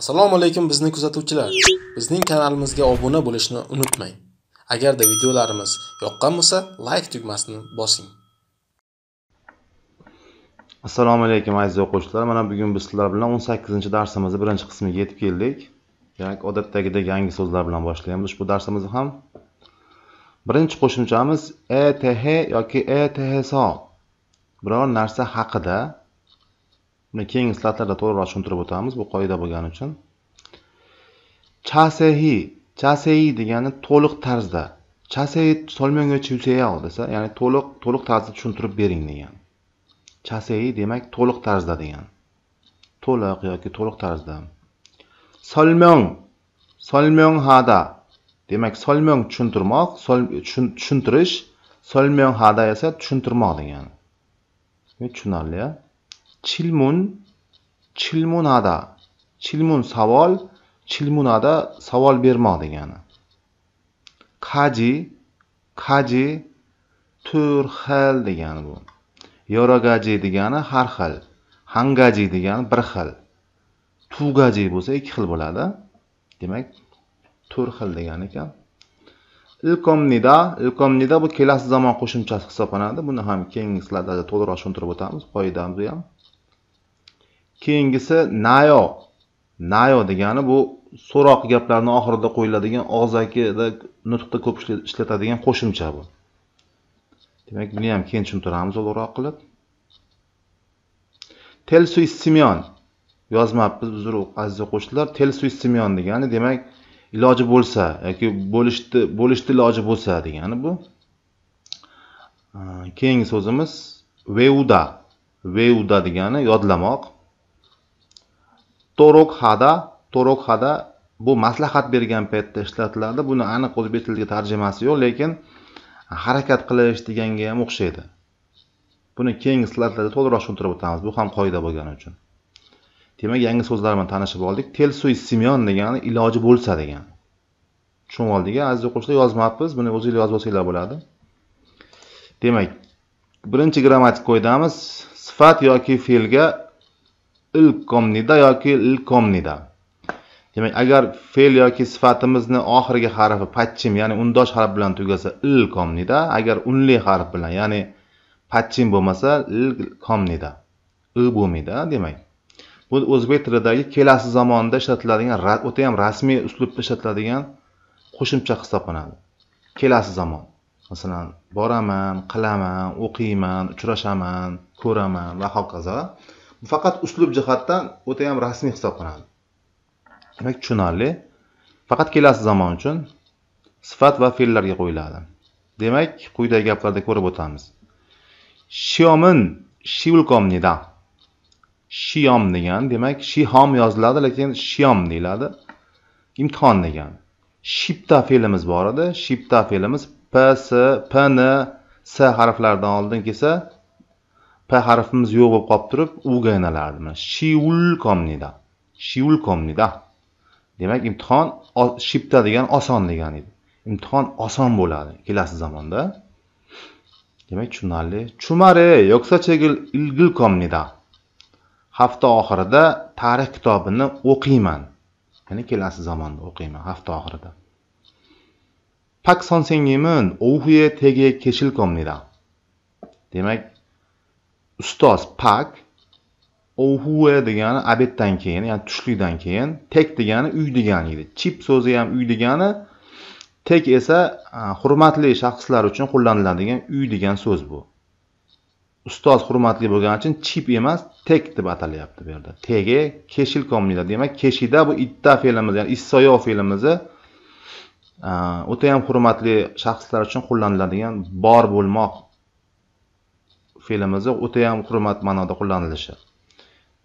Assalomu alaykum bizni kuzatuvchilar. Bizning kanalimizga obuna bo'lishni unutmang. Agarda videolarimiz yoqqan bo'lsa, like tugmasini bosing. Assalomu alaykum aziz o'quvchilar. Mana bugun biz sizlar bilan 18 darsimizning birinchi qismiga yetib keldik. Demak, odatdagidek yangi so'zlar bilan boshlaymiz ushbu darsimizni ham. Birinchi qo'shimchamiz ETH yoki ETHSO. Biror narsa haqida Buni keyingi slaydlarda to'g'riroq tushuntirib o'tamiz. Bu qoida bo'lgani uchun. Chasehi, chasehi degani to'liq tarzda. Chasehi solmenga chuseyo desa, ya'ni to'liq to'liq tarzda tushuntirib bering degan. Chasehi demak to'liq tarzda degan. To'liq yoki to'liq tarzda. Solmong, solmong hada. Demak, solmong tushuntirmoq, tushuntirish, solmong hada esa tushuntirmoq degani. Tushunarli-a? chilmun chilmunada chilmun savol chilmunada savol bermoq degani qaji qaji to'rt xil degani bu yoragaji degani har xil hangaji degani bir xil tugaji bo'lsa ikki xil bo'ladi demak to'rt xil degani ekan ilkomnida ilkomnida bu kelasi zamon qo'shimchasi hisoblanadi buni ham keyingi slaydlarda to'liqroq tushuntirib o'tamiz quyida ham keyingisi nayo nayo degani bu so'roq gaplarni oxirida qo'yiladigan og'zakida nutqda ko'p ishlatadigan qo'shimcha bu demak buni ham keyin tushuntiramiz o'laroq qilib simyon yozmabmiz biz aziz o'quvchilar simyon degani demak iloji bo'lsa yoki bo'lishni bo'lishni iloji bo'lsa degani bu keyingi so'zimiz veuda veuda degani yodlamoq hada torok hada bu maslahat bergan paytda ishlatiladi buni aniq o'zbek tiliga tarjimasi yo'q lekin harakat qilish deganga ham o'xshaydi buni keyingi slaydlarda to'liqroq tushuntirib o'tamiz bu ham qoida bo'lgani uchun demak yangi so'zlar bilan tanishib oldik telsuy simyon degani iloji bo'lsa degani tushunib oldik aziz o'quvchilar yozmabmiz buni o'zinglar yozib olsanglar bo'ladi demak birinchi grammatik qoidamiz sifat yoki fe'lga ilkomnida yoki ilkomnida demak agar fe'l yoki sifatimizni oxirgi harfi patchim ya'ni undosh harf bilan tugasa il komnida agar unli harf bilan ya'ni patchim bo'lmasa il komnida i bo'lmaydi demak bu o'zbek tilidagi kelasi zamonda ishlatiladigan o'ta ham rasmiy uslubda ishlatiladigan qo'shimcha hisoblanadi kelasi zamon masalan boraman qilaman o'qiyman uchrashaman ko'raman va hokazo faqat uslub jihatdan o'ta ham rasmiy hisoblanadi demak tushunarli faqat kelasi zamon uchun sifat va fe'llarga qo'yiladi demak quyidagi gaplarda ko'rib o'tamiz shiomin shiulkomnida shiyom degan demak shihom yoziladi lekin shiyom deyiladi imtihon degan shipta fe'limiz bor edi shipta fe'limiz p s p n s harflaridan oldin kelsa p harfimiz yo'q bo'lib qolib turib uga aylanardi mana shiulkomnida shiulkomnida demak imtihon shipta degani oson degani edi imtihon oson bo'ladi kelasi zamonda demak tushunarli chumare yoksachegil ilgilkomnida hafta oxirida tarix kitobini o'qiyman ya'ni kelasi zamonda o'qiyman hafta oxirida pak 선생님은 오후에 되게 계실 겁니다. demak ustoz pak ohue degani abeddan keyin ya'ni tushlikdan keyin tek degani uy degani edi chip so'zi ham uy degani tek esa hurmatli shaxslar uchun qo'llaniladigan uy degan so'z bu ustoz hurmatli bo'lgani uchun chip emas tek deb atalyapti bu yerda tegi keshil komida demak keshida bu itta fe'limiz ya'ni issoyo fe'limizi o'ta ham hurmatli shaxslar uchun qo'llaniladigan bor bo'lmoq fe'limizni o'tayam hurmat ma'noda qo'llanilishi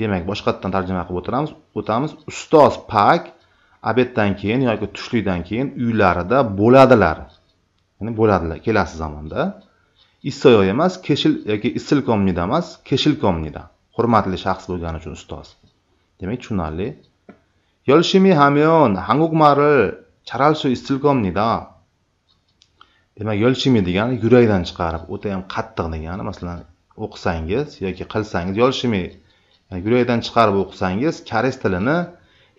demak boshqatdan tarjima qilib o'tiramiz o'tamiz ustoz pak obeddan keyin yoki tushlikdan keyin uylarida bo'ladilar ya'ni bo'ladilar kelasi zamonda issoyo emas keshil yoki komnida emas komnida hurmatli shaxs bo'lgani uchun ustoz demak tushunarli yolshimi hamyon 한국말을 잘할 수 있을 겁니다. demak yolishimi degani yurakdan chiqarib o'ta ham qattiq degani masalan o'qisangiz yoki qilsangiz yolishimi yurakdan chiqarib o'qisangiz koreys tilini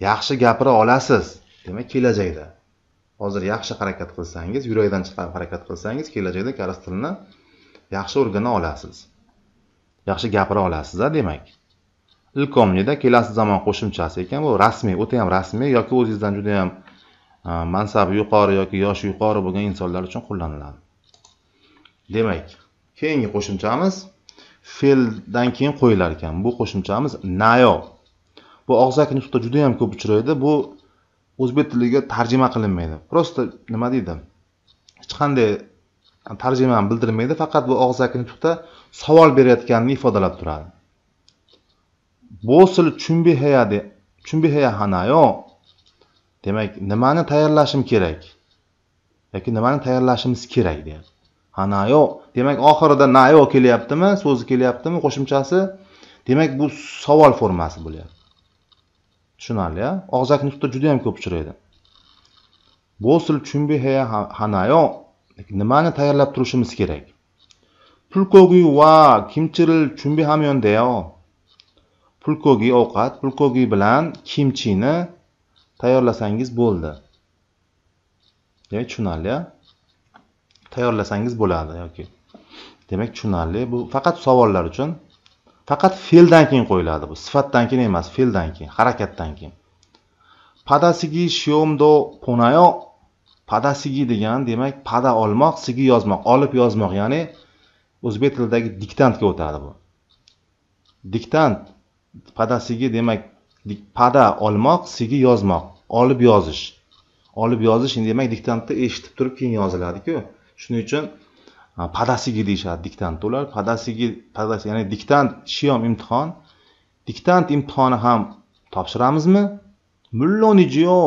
yaxshi gapira olasiz demak kelajakda hozir yaxshi harakat qilsangiz yurakdan chiqarib harakat qilsangiz kelajakda koreys tilini yaxshi o'rgana olasiz yaxshi gapira olasiz demak ilkomnida kelasi zamon qo'shimchasi ekan bu rasmiy o'ta ham rasmiy yoki o'zingizdan juda ham mansab yuqori yoki yoshi yuqori bo'lgan insonlar uchun qo'llaniladi demak keyingi qo'shimchamiz fe'ldan keyin qo'yilar ekan bu qo'shimchamiz nayo bu og'zaki nutqda juda yam ko'p uchraydi bu o'zbek tiliga tarjima qilinmaydi просто nima deydi hech qanday tarjimani bildirmaydi faqat bu og'zaki nutqda savol berayotganini ifodalab turadi bo'sil chumbiheya de hanayo demak nimani tayyorlashim kerak yoki nimani tayyorlashimiz kerak deyapti ha nayo demak oxirida nayo kelyaptimi so'zi kelyaptimi qo'shimchasi demak bu savol formasi bo'lyapti tushunarli a og'zaki nutqda juda yam ko'p uchraydi bosil chumbiheya hanayo nimani tayyorlab turishimiz kerak pulkogi va kimchiril chumbi deyo pulkogi ovqat pulkogi bilan kimchini tayyorlasangiz bo'ldi demak tushunarli tayyorlasangiz bo'ladi yoki demak tushunarli bu faqat savollar uchun faqat fe'ldan keyin qo'yiladi bu sifatdan keyin emas fe'ldan keyin harakatdan keyin padasigi shyomdo ponayo padasigi degan demak pada olmoq sigi yozmoq olib yozmoq ya'ni o'zbek tilidagi diktantga o'tadi bu diktant padasigi demak pada olmoq sigi yozmoq olib yozish olib yozish demak diktantni eshitib turib keyin yoziladiku shuning uchun padasigi deyishadi diktantni ular padasigi padasi ya'ni diktant shiyom imtihon diktant imtihoni ham topshiramizmi mulloni jiyov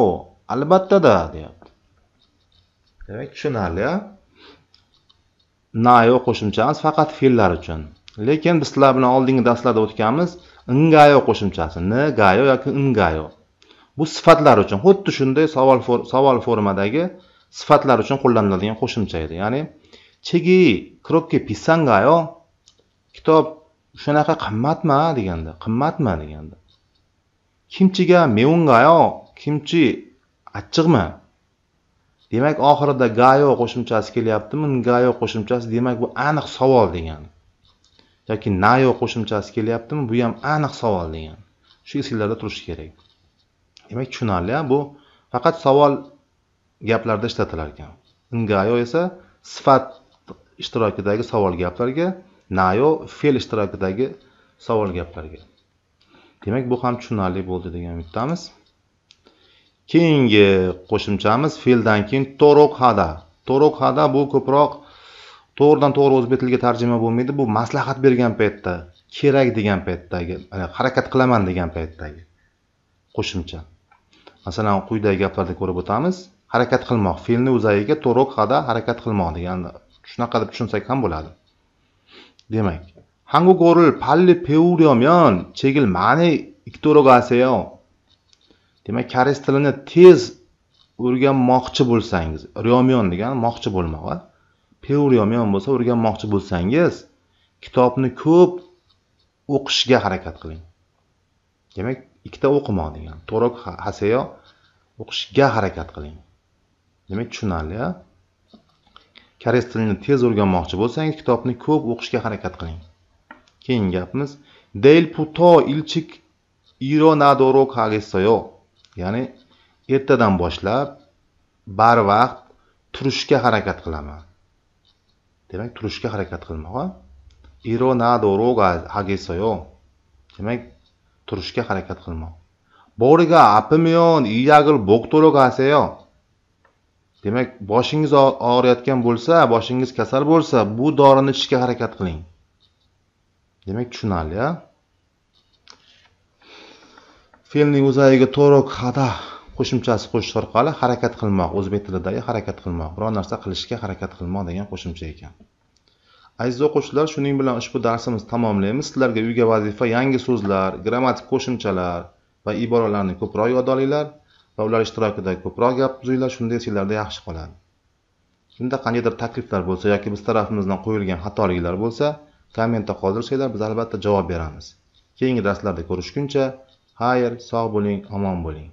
albattada deyapti demak tushunarli nayo qo'shimchamiz faqat fe'llar uchun lekin biz sizlar bilan oldingi darslarda o'tganmiz ngayo qo'shimchasi gayo yoki ngayo bu sifatlar uchun xuddi shunday savol for, savol formadagi sifatlar uchun qo'llaniladigan qo'shimcha edi ya'ni chegi крепкий pisangayo kitob shunaqa qimmatmi deganda qimmatmi deganda kimchiga meungayo kimchi achchiqmi demak oxirida gayo qo'shimchasi kelyaptimi gayo qo'shimchasi demak bu aniq savol degani yoki nayo qo'shimchasi kelyaptimi bu ham aniq savol degani shu esinglarda turishi kerak demak tushunarli bu faqat savol gaplarda ishlatilar ekan ngayo esa sifat ishtirokidagi savol gaplarga nayo fe'l ishtirokidagi savol gaplarga demak bu ham tushunarli bo'ldi degan umiddamiz keyingi qo'shimchamiz fe'ldan keyin torok hada torok hada bu ko'proq to'g'ridan to'g'ri o'zbek tiliga tarjima bo'lmaydi bu maslahat bergan paytda kerak degan paytdagi harakat qilaman degan paytdagi qo'shimcha masalan quyidagi gaplarda ko'rib o'tamiz harakat qilmoq fe'lni o'zagiga to'roq hada harakat qilmoq degani shunaqa deb tushunsak ham bo'ladi demak hangu gorul palli peuryomyon chegil mani iktorogasiyo demak koreys tilini tez o'rganmoqchi bo'lsangiz ryomyon degani moqchi bo'lmoq peuryomyon bo'lsa o'rganmoqchi bo'lsangiz kitobni ko'p o'qishga harakat qiling demak ikkita o'qimoq degan to'roq haseyo o'qishga harakat qiling demak tushunarli a koreys tilini tez o'rganmoqchi bo'lsangiz kitobni ko'p o'qishga harakat qiling keyingi gapimiz del puto ilchik ironadoro kagesoyo ya'ni ertadan boshlab barvaqt turishga harakat qilaman demak turishga harakat qilmoq nadoro hagesoyo demak turishga harakat qilmoq bo'riga apimiyon iyagil bo'qto'lo haseyo demak boshingiz og'riyotgan bo'lsa boshingiz kasal bo'lsa bu dorini ichishga harakat qiling demak tushunarli a fe'lning o'zagiga torok hada qo'shimchasi qo'shish orqali harakat qilmoq o'zbek tilidagi harakat qilmoq biror narsa qilishga harakat qilmoq degan qo'shimcha ekan aziz o'quvchilar shuning bilan ushbu darsimizni tamomlaymiz sizlarga uyga vazifa yangi so'zlar grammatik qo'shimchalar va iboralarni ko'proq yod olinglar va ular ishtirokida ko'proq gap tuzinglar shunda sizlarda yaxshi qoladi shunda qandaydir takliflar bo'lsa yoki biz tarafimizdan qo'yilgan xatoliklar bo'lsa kommentda qoldirsanglar biz albatta javob beramiz keyingi darslarda ko'rishguncha xayr sog' bo'ling omon bo'ling